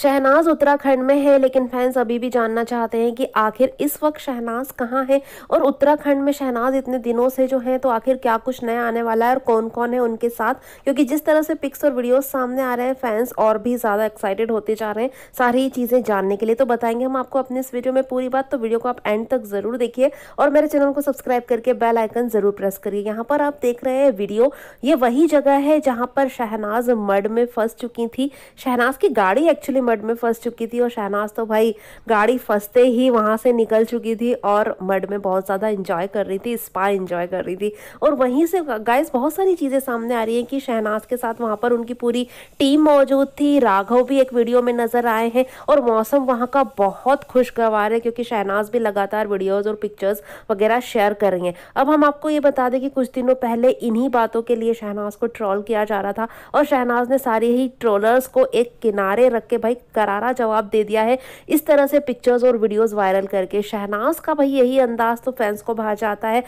शहनाज उत्तराखंड में है लेकिन फैंस अभी भी जानना चाहते हैं कि आखिर इस वक्त शहनाज कहाँ है और उत्तराखंड में शहनाज इतने दिनों से जो है तो आखिर क्या कुछ नया आने वाला है और कौन कौन है उनके साथ क्योंकि जिस तरह से पिक्स और वीडियोस सामने आ रहे हैं फैंस और भी ज़्यादा एक्साइटेड होते जा रहे हैं सारी चीज़ें जानने के लिए तो बताएंगे हम आपको अपने इस वीडियो में पूरी बात तो वीडियो को आप एंड तक ज़रूर देखिए और मेरे चैनल को सब्सक्राइब करके बेल आइकन ज़रूर प्रेस करिए यहाँ पर आप देख रहे हैं वीडियो ये वही जगह है जहाँ पर शहनाज मड में फंस चुकी थी शहनाज की गाड़ी एक्चुअली मड में फंस चुकी थी और शहनाज तो भाई गाड़ी फंसते ही वहाँ से निकल चुकी थी और मड में बहुत ज़्यादा इंजॉय कर रही थी स्पा इंजॉय कर रही थी और वहीं से गाइस बहुत सारी चीज़ें सामने आ रही हैं कि शहनाज के साथ वहाँ पर उनकी पूरी टीम मौजूद थी राघव भी एक वीडियो में नज़र आए हैं और मौसम वहाँ का बहुत खुशगवार है क्योंकि शहनाज भी लगातार वीडियोज़ और पिक्चर्स वगैरह शेयर कर रही हैं अब हम आपको ये बता दें कि कुछ दिनों पहले इन्हीं बातों के लिए शहनाज को ट्रोल किया जा रहा था और शहनाज ने सारे ही ट्रोलर्स को एक किनारे रख के भाई भाई करारा जवाब दे दिया है इस तरह से पिक्चर्स और वीडियोस वायरल करके शहनाज का भाई यही अंदाज तो फैंस को भा जाता है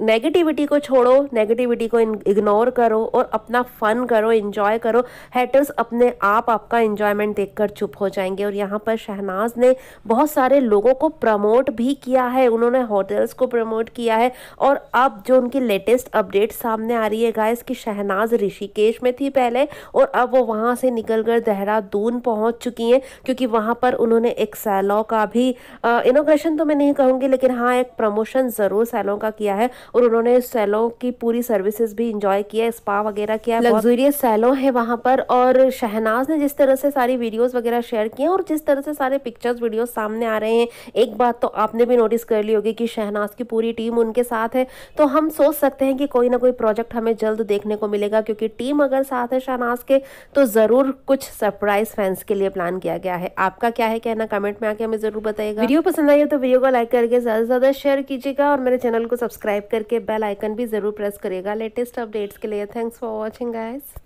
नेगेटिविटी को छोड़ो नेगेटिविटी को इग्नोर करो और अपना फ़न करो इन्जॉय करो हैटर्स अपने आप आपका इन्जॉयमेंट देख चुप हो जाएंगे और यहाँ पर शहनाज ने बहुत सारे लोगों को प्रमोट भी किया है उन्होंने होटल्स को प्रमोट किया है और अब जो उनकी लेटेस्ट अपडेट सामने आ रही है गाइस कि शहनाज ऋषिकेश में थी पहले और अब वो वहाँ से निकल कर देहरादून पहुँच चुकी हैं क्योंकि वहाँ पर उन्होंने एक सैलो का भी इनोग्रेशन तो मैं नहीं कहूँगी लेकिन हाँ एक प्रमोशन ज़रूर सैलो का किया है और उन्होंने सैलो की पूरी सर्विसेज भी इंजॉय किया स्पा वगैरह किया लग्जूरियस सैलो है वहाँ पर और शहनाज ने जिस तरह से सारी वीडियोस वगैरह शेयर किए और जिस तरह से सारे पिक्चर्स वीडियोस सामने आ रहे हैं एक बात तो आपने भी नोटिस कर ली होगी कि शहनाज की पूरी टीम उनके साथ है तो हम सोच सकते हैं कि कोई ना कोई प्रोजेक्ट हमें जल्द देखने को मिलेगा क्योंकि टीम अगर साथ है शहनाज के तो ज़रूर कुछ सरप्राइज फैंस के लिए प्लान किया गया है आपका क्या है कहना कमेंट में आके हमें ज़रूर बताइएगा वीडियो पसंद आई हो तो वीडियो को लाइक करके ज़्यादा से ज़्यादा शेयर कीजिएगा और मेरे चैनल को सब्सक्राइब करके बेल आइकन भी ज़रूर प्रेस करेगा लेटेस्ट अपडेट्स के लिए थैंक्स फॉर वॉचिंग गाइज़